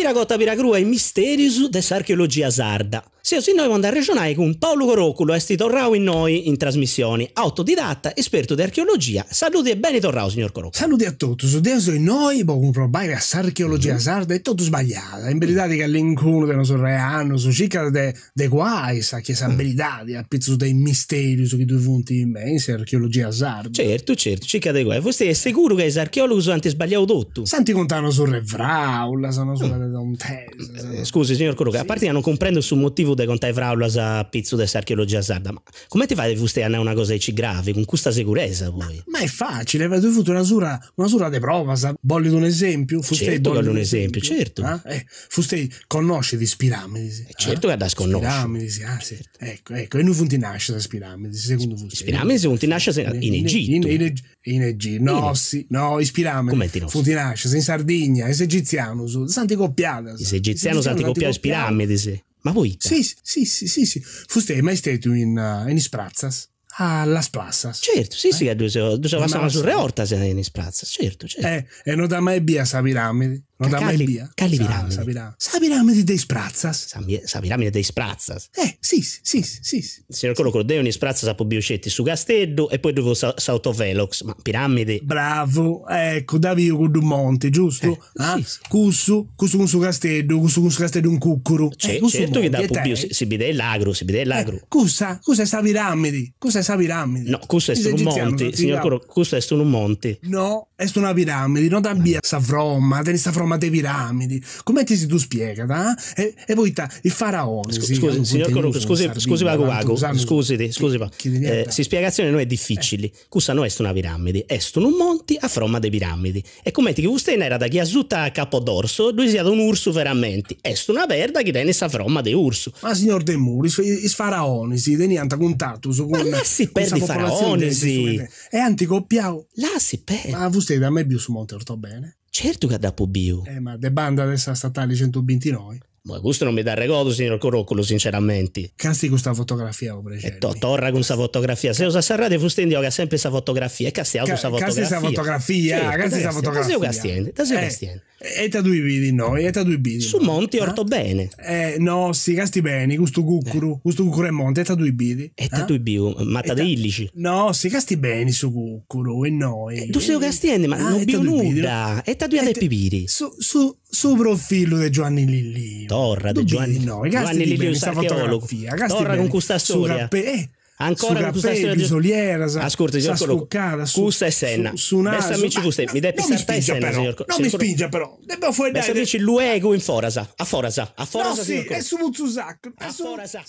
Piragota Piracrua e Misterius Archeologia sarda. Se sì, noi andiamo a ragionare con Paolo Coroculo, esti torrao in noi in trasmissioni, autodidatta, esperto di archeologia. Saluti e bene torrao, signor Coroculo. Saluti a tutti, su Deso in noi, poco boh, probabile a sarcheologia mm. sarda è tutto sbagliata. In verità che all'incuno della sorreano, su circa de, de guai, sa che sa mm. verità, a pezzo dei misteri, su che due punti in mezzo, archeologia sarda. Certo, certo, circa de guai. Forse è sicuro che è archeologo anche sbagliato tutto. Santi contano su Revraula, sono sulla mm eh, scusi signor Coruca sì. a parte che non comprendo sul motivo de contai vraulas a pizzo dessa archeologia sarda ma come ti fai vostè a una cosa che ci grave con questa sicurezza voi? Ma, ma, è facile avete avuto una sura una sura de provas bolli un esempio fuste certo bolli un esempio, esempio certo eh? eh fuste conosce di spiramidi eh, certo eh? che da sconosce spiramidisi ah sì certo. ecco ecco e noi funti nasce da spiramidi secondo voi spiramidisi funti nasce in, in, in Egitto in, in, in, Egitto no in. sì no spiramidisi come ti nasce in Sardegna in Egiziano su Santi Coppi copiadas. Sì, egiziano santi copiare piramidi, sì. Ma voi? Sì, sì, sì, sì, sì. Fuste mai stato in, uh, in Isprazzas? alla Splassas. Certo, sì, sì, eh? sì, dove sono passato sul Reorta se in Sprazzas, certo, certo. Eh, e non da mai via sa piramide. Non da mai via. Cali Virame. Sabirame. Sabirame dei Sprazzas. Sa di dei Sprazzas. Eh, sì, sì, sì. Se non ricordo, dei ogni Sprazzas a Biocetti su Gasteddo e poi dovevo sa- Velox. ma piramide. Bravo, ecco, Davio Gudumonte, giusto? Eh, ah, sì, sì. Cussu, Cussu Cussu Gasteddo, eh, certo eh, Cussu Cussu Gasteddo un cuccuru. C'è, eh, certo che da Pubbio si, si vede l'agro, si vede l'agro. Eh, cussa, cussa è Sabiramidi, cussa è Sabiramidi. No, cussa è un monte, signor Coro, cussa è un monte. No, è una piramide, non da via sta fromma, te ne sta fromma te piramidi. Come ti si tu spiega, da? E, e poi ta, il faraone. Scusi, sì, signor Corrucco, scusi, scusi, vago, vago, scusi, scusi, eh, si spiegazione non è difficile. Eh. Cussa non è una piramide, è un monte a fromma dei piramidi. E come ti gusta era da chi Chiasuta a Capodorso, lui sia da un urso veramente. È una verda che tiene sta fromma de urso. Ma signor De Muris, i faraoni si tenianta contatto su con... Ma là si perde i faraoni, sì. È anticoppiao. Là si perde. Ma sede a me Bius Monteorto bene. Certo che da Biu. Eh, ma de banda adesso a statale 129. Ma questo non mi dà regodo, signor Coroccolo, sinceramente. Casti con sta fotografia, o oh, E eh, to, torra con sta fotografia. Se usa Sarrate fuste indio che sempre sta fotografia. E cazzi auto sta fotografia. Cazzi sta fotografia, cazzi sta fotografia. Cazzi sta fotografia. fotografia. Eta 2B di noi, eta 2B di Su Monti eh? orto bene. Eh, no, si casti bene, gusto cucuru, eh. gusto cucuru e monte, eta 2B di. Eta 2B, matta dei illici. No, si casti bene su cucuru e noi. Eh, tu sei un castiende, ma ah, non più nulla. Eta 2 alle pipiri. Su, su, su profilo di Giovanni Lilli. Torra di Giovanni. Di noi, Giovanni Lilli è un archeologo. Torra con questa storia. Su rappe- eh ancora su Cappè, Bisoliera, sa, Ascolta, signor sa Custa e Senna. Su, su Nasa. amici Custa, mi dai Sarta e Senna, signor Non mi spinge però. Dobbiamo fuori dai. dice luego in Forasa, a Forasa, a Forasa, no, sì, è su Muzzusac. A Forasa.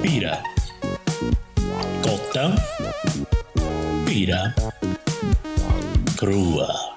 Pira. Cotta. Pira. Crua.